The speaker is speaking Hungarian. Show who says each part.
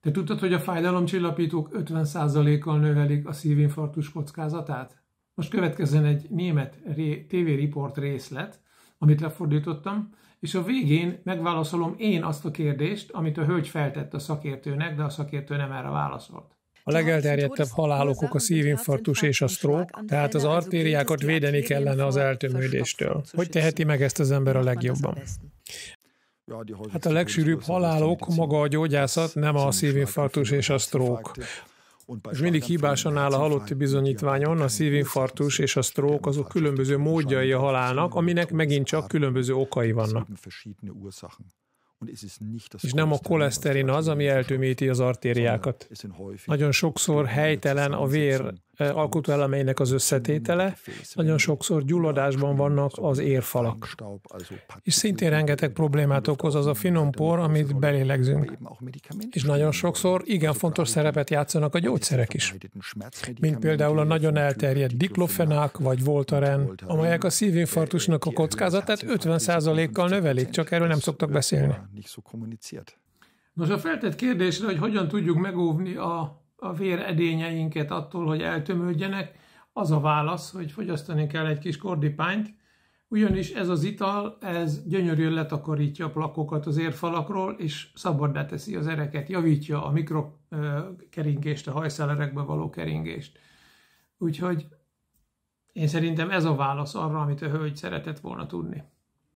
Speaker 1: Te tudtad, hogy a fájdalomcsillapítók 50%-kal növelik a szívinfarktus kockázatát? Most következzen egy német ré- Report részlet, amit lefordítottam, és a végén megválaszolom én azt a kérdést, amit a hölgy feltett a szakértőnek, de a szakértő nem erre válaszolt. A legelterjedtebb halálokok a szívinfarktus és a stroke, tehát az artériákat védeni kellene az eltömődéstől. Hogy teheti meg ezt az ember a legjobban? Hát a legsűrűbb halálok maga a gyógyászat, nem a szívinfarktus és a sztrók. És mindig hibásan áll a halotti bizonyítványon, a szívinfarktus és a sztrók azok különböző módjai a halálnak, aminek megint csak különböző okai vannak. És nem a koleszterin az, ami eltömíti az artériákat. Nagyon sokszor helytelen a vér alkotóelemeinek az összetétele, nagyon sokszor gyulladásban vannak az érfalak. És szintén rengeteg problémát okoz az a finom por, amit belélegzünk. És nagyon sokszor igen fontos szerepet játszanak a gyógyszerek is, mint például a nagyon elterjedt diklofenák vagy voltaren, amelyek a szívinfarktusnak a kockázatát 50%-kal növelik, csak erről nem szoktak beszélni. Nos, a feltett kérdésre, hogy hogyan tudjuk megóvni a a véredényeinket attól, hogy eltömődjenek, az a válasz, hogy fogyasztani kell egy kis kordipányt, ugyanis ez az ital, ez gyönyörűen letakarítja a plakokat az érfalakról, és szabaddá teszi az ereket, javítja a mikrokeringést, a hajszálerekbe való keringést. Úgyhogy én szerintem ez a válasz arra, amit a hölgy szeretett volna tudni.